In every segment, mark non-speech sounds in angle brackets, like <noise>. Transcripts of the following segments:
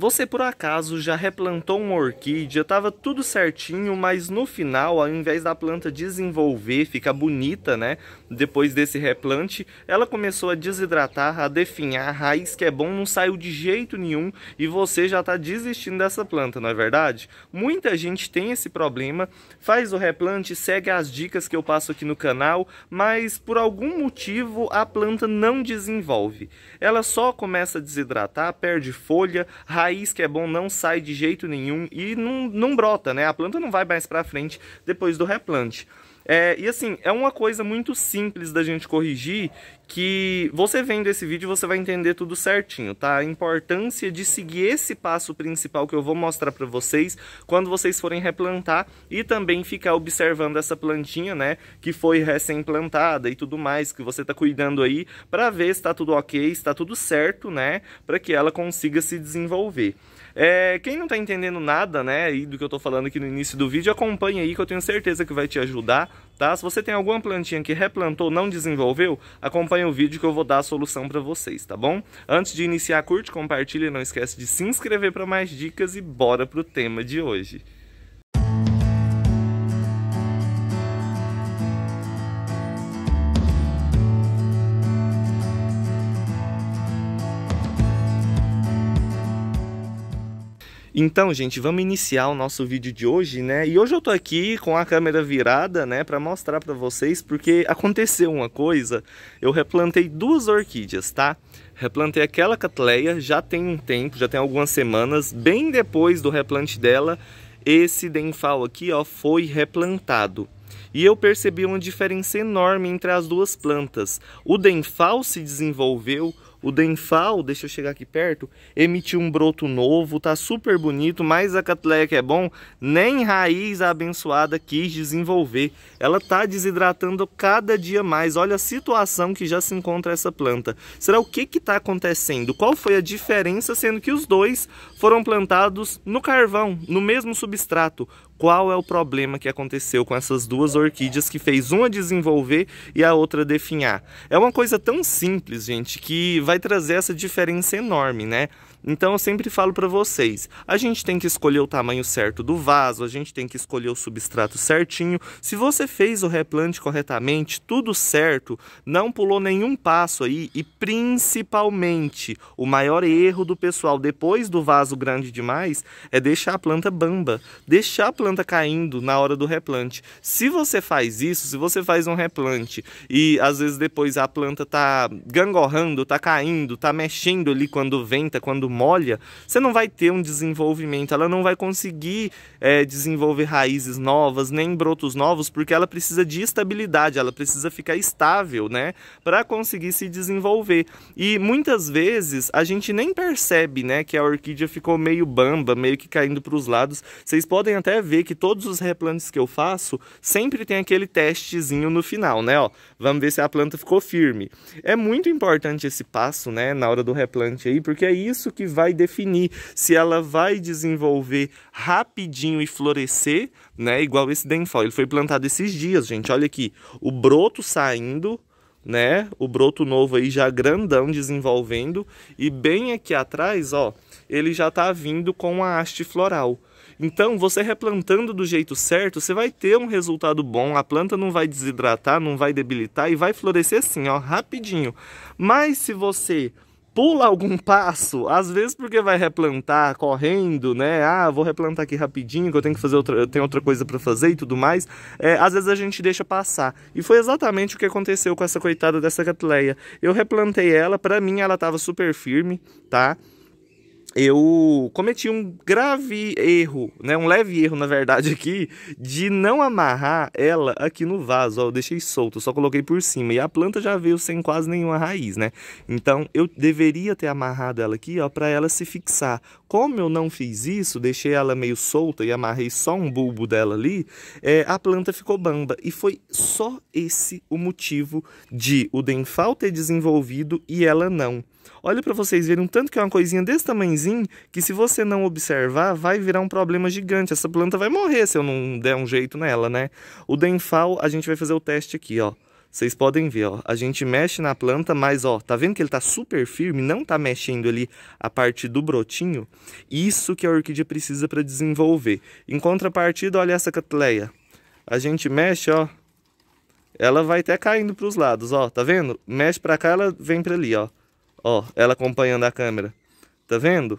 Você por acaso já replantou uma orquídea, tava tudo certinho, mas no final, ao invés da planta desenvolver, ficar bonita, né? Depois desse replante, ela começou a desidratar, a definhar, a raiz que é bom não saiu de jeito nenhum e você já está desistindo dessa planta, não é verdade? Muita gente tem esse problema, faz o replante, segue as dicas que eu passo aqui no canal, mas por algum motivo a planta não desenvolve. Ela só começa a desidratar, perde folha, raiz raiz que é bom não sai de jeito nenhum e não, não brota, né? A planta não vai mais para frente depois do replante. É, e assim, é uma coisa muito simples da gente corrigir que você vendo esse vídeo você vai entender tudo certinho, tá? A importância de seguir esse passo principal que eu vou mostrar para vocês quando vocês forem replantar e também ficar observando essa plantinha, né, que foi recém-plantada e tudo mais, que você tá cuidando aí para ver se tá tudo ok, se tá tudo certo, né, para que ela consiga se desenvolver. É, quem não está entendendo nada, né, do que eu estou falando aqui no início do vídeo, acompanha aí que eu tenho certeza que vai te ajudar, tá? Se você tem alguma plantinha que replantou, não desenvolveu, acompanha o vídeo que eu vou dar a solução para vocês, tá bom? Antes de iniciar, curte, compartilha, não esquece de se inscrever para mais dicas e bora pro tema de hoje. Então, gente, vamos iniciar o nosso vídeo de hoje, né? E hoje eu tô aqui com a câmera virada, né, para mostrar para vocês porque aconteceu uma coisa. Eu replantei duas orquídeas, tá? Replantei aquela catleia já tem um tempo, já tem algumas semanas, bem depois do replante dela, esse denfal aqui, ó, foi replantado e eu percebi uma diferença enorme entre as duas plantas. O denfal se desenvolveu, o Denfal, deixa eu chegar aqui perto, emitiu um broto novo, tá super bonito, mas a Catleia que é bom, nem raiz abençoada quis desenvolver. Ela tá desidratando cada dia mais. Olha a situação que já se encontra essa planta. Será o que que tá acontecendo? Qual foi a diferença, sendo que os dois foram plantados no carvão, no mesmo substrato? qual é o problema que aconteceu com essas duas orquídeas que fez uma desenvolver e a outra definhar. É uma coisa tão simples, gente, que vai trazer essa diferença enorme, né? Então eu sempre falo para vocês, a gente tem que escolher o tamanho certo do vaso, a gente tem que escolher o substrato certinho. Se você fez o replante corretamente, tudo certo, não pulou nenhum passo aí e principalmente o maior erro do pessoal depois do vaso grande demais é deixar a planta bamba, deixar a planta caindo na hora do replante. Se você faz isso, se você faz um replante e às vezes depois a planta tá gangorrando, tá caindo, tá mexendo ali quando venta, quando molha, você não vai ter um desenvolvimento, ela não vai conseguir é, desenvolver raízes novas, nem brotos novos, porque ela precisa de estabilidade, ela precisa ficar estável, né, para conseguir se desenvolver. E muitas vezes a gente nem percebe, né, que a orquídea ficou meio bamba, meio que caindo para os lados. Vocês podem até ver que todos os replantes que eu faço sempre tem aquele testezinho no final, né, ó. Vamos ver se a planta ficou firme. É muito importante esse passo, né, na hora do replante aí, porque é isso que vai definir se ela vai desenvolver rapidinho e florescer, né? Igual esse denfal, ele foi plantado esses dias, gente. Olha aqui, o broto saindo, né? O broto novo aí já grandão desenvolvendo e bem aqui atrás, ó, ele já tá vindo com a haste floral. Então, você replantando do jeito certo, você vai ter um resultado bom, a planta não vai desidratar, não vai debilitar e vai florescer assim, ó, rapidinho. Mas se você pula algum passo, às vezes porque vai replantar correndo, né? Ah, vou replantar aqui rapidinho, que eu tenho que fazer outra, eu tenho outra coisa para fazer e tudo mais. É, às vezes a gente deixa passar. E foi exatamente o que aconteceu com essa coitada dessa catleia. Eu replantei ela, para mim ela tava super firme, tá? eu cometi um grave erro, né? Um leve erro, na verdade, <laughs> aqui, de não amarrar ela aqui no vaso. Ó, eu deixei solto, só coloquei por cima. E a planta já veio sem quase nenhuma raiz, né? Então, eu deveria ter amarrado ela aqui, ó, para ela se fixar. Como eu não fiz isso, deixei ela meio solta e amarrei só um bulbo dela ali, é, a planta ficou bamba. E foi só esse o motivo de o denfal ter desenvolvido e ela não. Olha para vocês verem um tanto que é uma coisinha desse tamanhozinho que se você não observar vai virar um problema gigante. Essa planta vai morrer se eu não der um jeito nela, né? O denfal, a gente vai fazer o teste aqui, ó. Vocês podem ver, ó, a gente mexe na planta, mas ó, tá vendo que ele tá super firme, não tá mexendo ali a parte do brotinho? Isso que a orquídea precisa para desenvolver. Em contrapartida, olha essa catleia. A gente mexe, ó, ela vai até caindo para os lados, ó, tá vendo? Mexe para cá, ela vem para ali, ó. Ó, ela acompanhando a câmera. Tá vendo?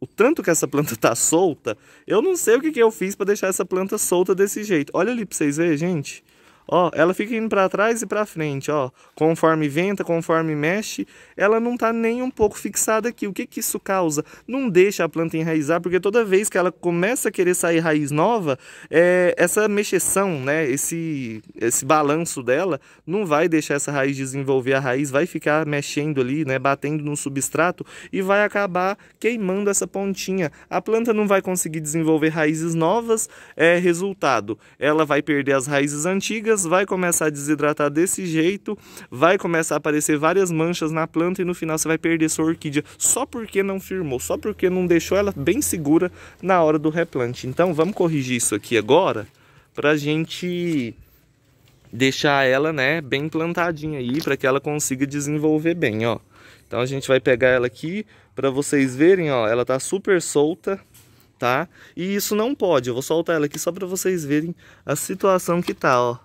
o tanto que essa planta tá solta, eu não sei o que, que eu fiz para deixar essa planta solta desse jeito. Olha ali para vocês verem, gente. Ó, ela fica indo para trás e para frente, ó. Conforme venta, conforme mexe, ela não está nem um pouco fixada aqui. O que que isso causa? Não deixa a planta enraizar, porque toda vez que ela começa a querer sair raiz nova, é, essa mexeção, né, esse esse balanço dela não vai deixar essa raiz desenvolver. A raiz vai ficar mexendo ali, né, batendo no substrato e vai acabar queimando essa pontinha. A planta não vai conseguir desenvolver raízes novas. É resultado, ela vai perder as raízes antigas vai começar a desidratar desse jeito, vai começar a aparecer várias manchas na planta e no final você vai perder sua orquídea só porque não firmou, só porque não deixou ela bem segura na hora do replante. Então vamos corrigir isso aqui agora para a gente deixar ela né, bem plantadinha aí para que ela consiga desenvolver bem, ó. Então a gente vai pegar ela aqui para vocês verem, ó, ela tá super solta, tá? E isso não pode, eu vou soltar ela aqui só para vocês verem a situação que tá, ó.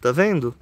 Tá vendo?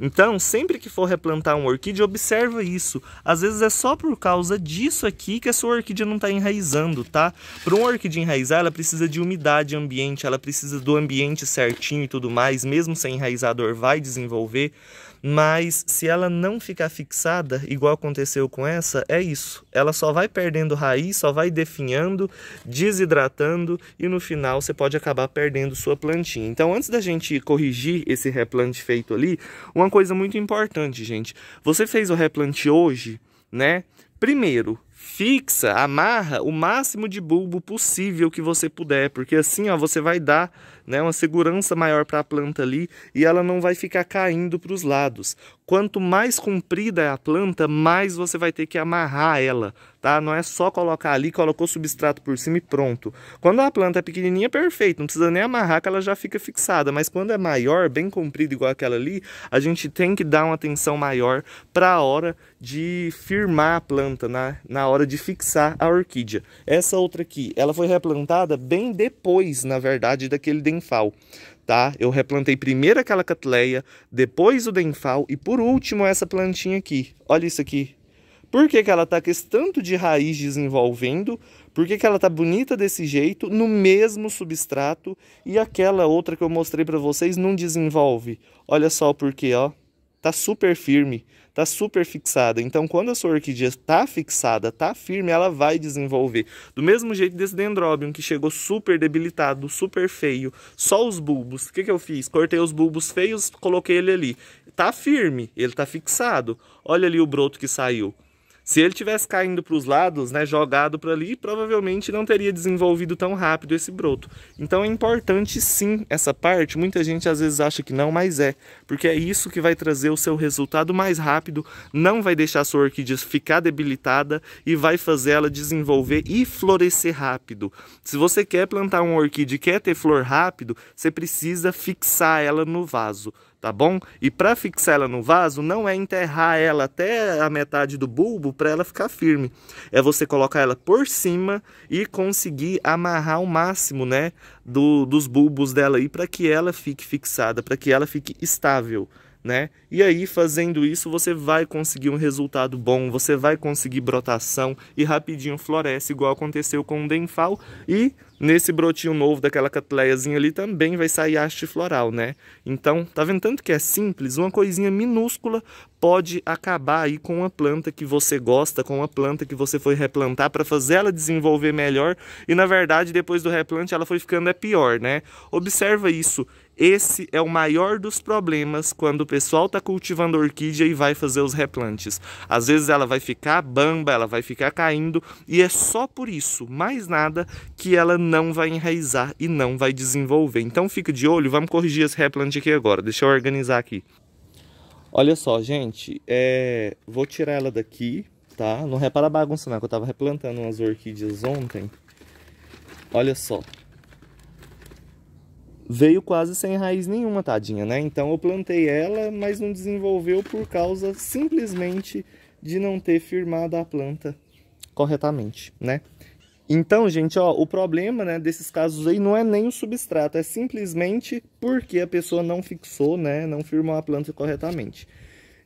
Então, sempre que for replantar uma orquídea, observa isso. Às vezes é só por causa disso aqui que a sua orquídea não está enraizando, tá? Para uma orquídea enraizar, ela precisa de umidade ambiente, ela precisa do ambiente certinho e tudo mais, mesmo sem enraizador vai desenvolver. Mas se ela não ficar fixada, igual aconteceu com essa, é isso. Ela só vai perdendo raiz, só vai definhando, desidratando e no final você pode acabar perdendo sua plantinha. Então, antes da gente corrigir esse replante feito ali, uma uma coisa muito importante, gente. Você fez o replante hoje, né? Primeiro, fixa, amarra o máximo de bulbo possível que você puder, porque assim, ó, você vai dar, né, uma segurança maior para a planta ali e ela não vai ficar caindo para os lados. Quanto mais comprida é a planta, mais você vai ter que amarrar ela, tá? Não é só colocar ali, colocou substrato por cima e pronto. Quando a planta é pequenininha, perfeito, não precisa nem amarrar que ela já fica fixada, mas quando é maior, bem comprida igual aquela ali, a gente tem que dar uma atenção maior para a hora de firmar a planta, na, na hora de fixar a orquídea. Essa outra aqui, ela foi replantada bem depois, na verdade, daquele denfal tá? Eu replantei primeiro aquela catleia, depois o denfal e por último essa plantinha aqui. Olha isso aqui. Por que, que ela tá com esse tanto de raiz desenvolvendo? Por que, que ela tá bonita desse jeito, no mesmo substrato, e aquela outra que eu mostrei para vocês não desenvolve? Olha só o porquê, ó tá super firme, tá super fixada. Então, quando a sua orquídea tá fixada, tá firme, ela vai desenvolver. Do mesmo jeito desse dendróbium que chegou super debilitado, super feio, só os bulbos. O que, que eu fiz? Cortei os bulbos feios, coloquei ele ali. Tá firme, ele tá fixado. Olha ali o broto que saiu. Se ele tivesse caindo para os lados, né, jogado para ali, provavelmente não teria desenvolvido tão rápido esse broto. Então é importante sim essa parte. Muita gente às vezes acha que não, mas é, porque é isso que vai trazer o seu resultado mais rápido, não vai deixar a sua orquídea ficar debilitada e vai fazer ela desenvolver e florescer rápido. Se você quer plantar uma orquídea e quer ter flor rápido, você precisa fixar ela no vaso tá bom? E para fixar ela no vaso, não é enterrar ela até a metade do bulbo para ela ficar firme. É você colocar ela por cima e conseguir amarrar o máximo, né, do, dos bulbos dela aí para que ela fique fixada, para que ela fique estável. Né? E aí, fazendo isso, você vai conseguir um resultado bom, você vai conseguir brotação e rapidinho floresce, igual aconteceu com o Denfal e nesse brotinho novo daquela catuleiazinha ali também vai sair haste floral, né? Então, tá vendo tanto que é simples? Uma coisinha minúscula pode acabar aí com uma planta que você gosta, com uma planta que você foi replantar para fazer ela desenvolver melhor e na verdade depois do replante ela foi ficando é pior, né? Observa isso. Esse é o maior dos problemas quando o pessoal está cultivando orquídea e vai fazer os replantes. Às vezes ela vai ficar bamba, ela vai ficar caindo e é só por isso, mais nada, que ela não vai enraizar e não vai desenvolver. Então fica de olho, vamos corrigir esse replant aqui agora. Deixa eu organizar aqui. Olha só, gente, é... vou tirar ela daqui, tá? Não repara a bagunça não, que eu tava replantando umas orquídeas ontem. Olha só. Veio quase sem raiz nenhuma, tadinha, né? Então eu plantei ela, mas não desenvolveu por causa simplesmente de não ter firmado a planta corretamente, né? Então, gente, ó, o problema né, desses casos aí não é nem o substrato, é simplesmente porque a pessoa não fixou, né, não firmou a planta corretamente.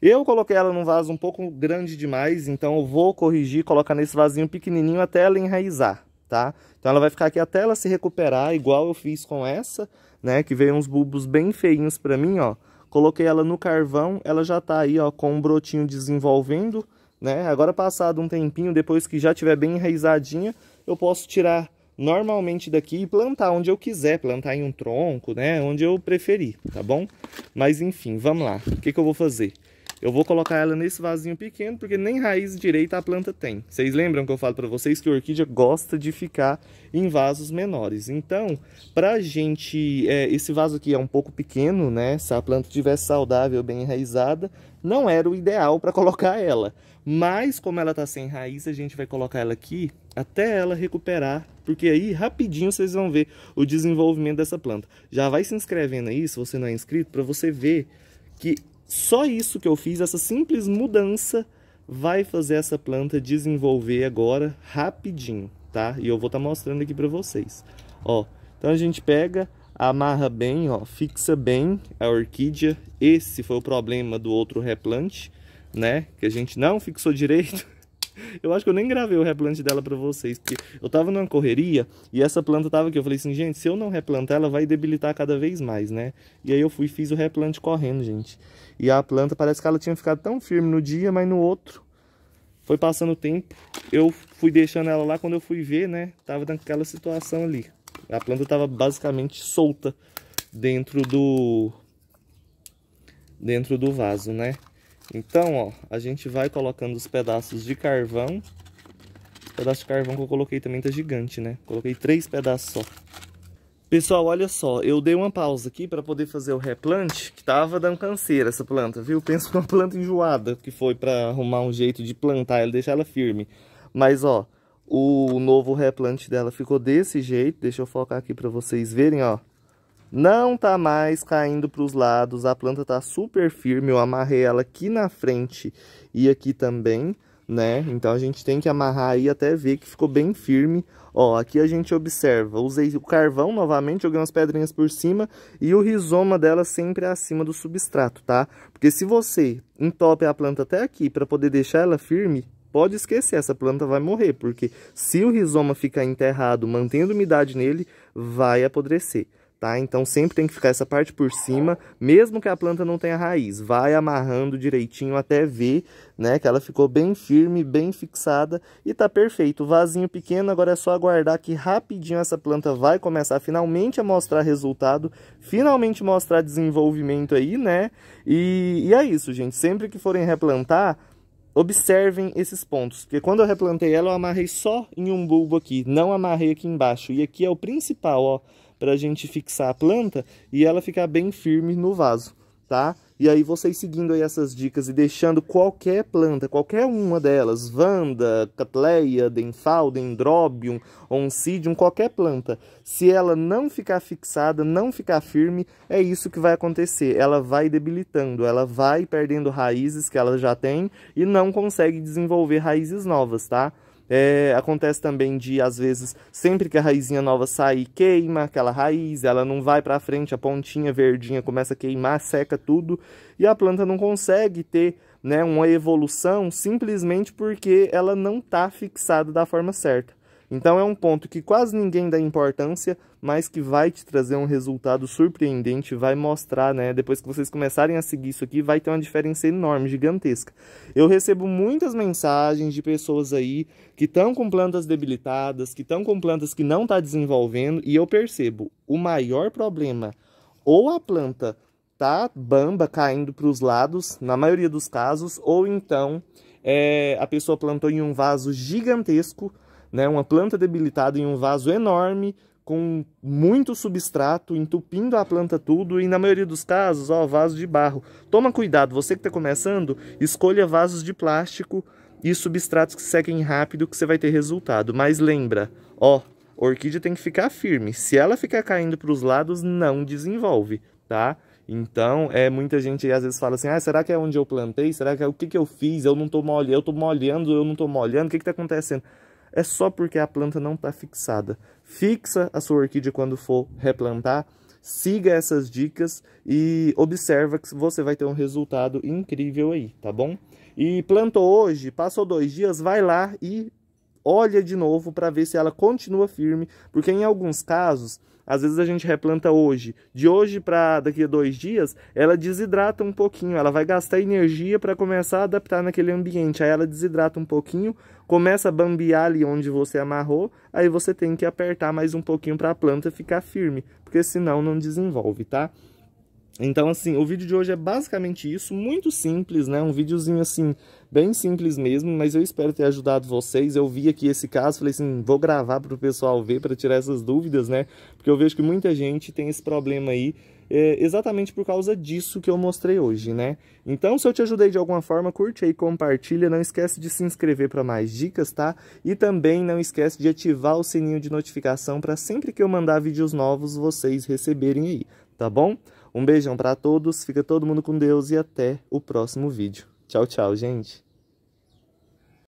Eu coloquei ela num vaso um pouco grande demais, então eu vou corrigir, colocar nesse vasinho pequenininho até ela enraizar, tá? Então ela vai ficar aqui até ela se recuperar, igual eu fiz com essa, né, que veio uns bulbos bem feinhos para mim, ó. Coloquei ela no carvão, ela já tá aí, ó, com um brotinho desenvolvendo, né? Agora passado um tempinho, depois que já tiver bem enraizadinha, eu posso tirar normalmente daqui e plantar onde eu quiser, plantar em um tronco, né? Onde eu preferir, tá bom? Mas enfim, vamos lá. O que, que eu vou fazer? Eu vou colocar ela nesse vasinho pequeno, porque nem raiz direita a planta tem. Vocês lembram que eu falo para vocês que a orquídea gosta de ficar em vasos menores. Então, para gente... É, esse vaso aqui é um pouco pequeno, né? Se a planta tivesse saudável, bem enraizada, não era o ideal para colocar ela. Mas, como ela está sem raiz, a gente vai colocar ela aqui até ela recuperar, porque aí rapidinho vocês vão ver o desenvolvimento dessa planta. Já vai se inscrevendo aí, se você não é inscrito, para você ver que só isso que eu fiz, essa simples mudança, vai fazer essa planta desenvolver agora rapidinho, tá? E eu vou estar tá mostrando aqui para vocês. Ó, então a gente pega, amarra bem, ó, fixa bem a orquídea. Esse foi o problema do outro replante, né? Que a gente não fixou direito. <laughs> Eu acho que eu nem gravei o replante dela pra vocês, porque eu tava numa correria e essa planta tava aqui. Eu falei assim, gente, se eu não replantar, ela vai debilitar cada vez mais, né? E aí eu fui fiz o replante correndo, gente. E a planta parece que ela tinha ficado tão firme no dia, mas no outro foi passando o tempo. Eu fui deixando ela lá quando eu fui ver, né? Tava naquela situação ali. A planta tava basicamente solta dentro do dentro do vaso, né? Então, ó, a gente vai colocando os pedaços de carvão. O pedaço de carvão que eu coloquei também tá gigante, né? Coloquei três pedaços só. Pessoal, olha só, eu dei uma pausa aqui para poder fazer o replante, que tava dando canseira essa planta, viu? <laughs> Penso que uma planta enjoada, que foi para arrumar um jeito de plantar ela, deixar ela firme. Mas, ó, o novo replante dela ficou desse jeito, deixa eu focar aqui para vocês verem, ó. Não tá mais caindo para os lados, a planta tá super firme, eu amarrei ela aqui na frente e aqui também, né? Então a gente tem que amarrar aí até ver que ficou bem firme. Ó, aqui a gente observa, usei o carvão novamente, joguei umas pedrinhas por cima e o rizoma dela sempre acima do substrato, tá? Porque se você entope a planta até aqui para poder deixar ela firme, pode esquecer, essa planta vai morrer, porque se o rizoma ficar enterrado, mantendo umidade nele, vai apodrecer tá? Então sempre tem que ficar essa parte por cima, mesmo que a planta não tenha raiz. Vai amarrando direitinho até ver, né, que ela ficou bem firme, bem fixada e tá perfeito. Vazinho vasinho pequeno, agora é só aguardar que rapidinho essa planta vai começar finalmente a mostrar resultado, finalmente mostrar desenvolvimento aí, né? E, e é isso, gente. Sempre que forem replantar, observem esses pontos, porque quando eu replantei ela, eu amarrei só em um bulbo aqui, não amarrei aqui embaixo. E aqui é o principal, ó para a gente fixar a planta e ela ficar bem firme no vaso, tá? E aí vocês seguindo aí essas dicas e deixando qualquer planta, qualquer uma delas, vanda, catleia, denfal, dendrobium, oncidium, qualquer planta, se ela não ficar fixada, não ficar firme, é isso que vai acontecer. Ela vai debilitando, ela vai perdendo raízes que ela já tem e não consegue desenvolver raízes novas, tá? É, acontece também de, às vezes, sempre que a raizinha nova sai, queima aquela raiz, ela não vai para frente, a pontinha verdinha começa a queimar, seca tudo, e a planta não consegue ter né, uma evolução simplesmente porque ela não está fixada da forma certa. Então é um ponto que quase ninguém dá importância, mas que vai te trazer um resultado surpreendente, vai mostrar, né? Depois que vocês começarem a seguir isso aqui, vai ter uma diferença enorme, gigantesca. Eu recebo muitas mensagens de pessoas aí que estão com plantas debilitadas, que estão com plantas que não está desenvolvendo, e eu percebo o maior problema ou a planta tá bamba caindo para os lados, na maioria dos casos, ou então é, a pessoa plantou em um vaso gigantesco né? Uma planta debilitada em um vaso enorme com muito substrato, entupindo a planta tudo e na maioria dos casos, ó, vaso de barro. Toma cuidado, você que está começando, escolha vasos de plástico e substratos que sequem rápido que você vai ter resultado. Mas lembra, ó, orquídea tem que ficar firme. Se ela ficar caindo para os lados, não desenvolve, tá? Então, é muita gente às vezes fala assim: "Ah, será que é onde eu plantei? Será que é o que que eu fiz? Eu não estou molhando, eu estou molhando, eu não estou molhando. O que que tá acontecendo?" é só porque a planta não está fixada. Fixa a sua orquídea quando for replantar, siga essas dicas e observa que você vai ter um resultado incrível aí, tá bom? E plantou hoje, passou dois dias, vai lá e olha de novo para ver se ela continua firme, porque em alguns casos, às vezes a gente replanta hoje, de hoje para daqui a dois dias, ela desidrata um pouquinho, ela vai gastar energia para começar a adaptar naquele ambiente, aí ela desidrata um pouquinho, começa a bambear ali onde você amarrou, aí você tem que apertar mais um pouquinho para a planta ficar firme, porque senão não desenvolve, tá? Então, assim, o vídeo de hoje é basicamente isso, muito simples, né? Um videozinho, assim, bem simples mesmo, mas eu espero ter ajudado vocês. Eu vi aqui esse caso, falei assim, vou gravar para o pessoal ver, para tirar essas dúvidas, né? Porque eu vejo que muita gente tem esse problema aí, é, exatamente por causa disso que eu mostrei hoje, né? Então, se eu te ajudei de alguma forma, curte aí, compartilha, não esquece de se inscrever para mais dicas, tá? E também não esquece de ativar o sininho de notificação para sempre que eu mandar vídeos novos, vocês receberem aí, tá bom? Um beijão para todos, fica todo mundo com Deus e até o próximo vídeo. Tchau, tchau, gente.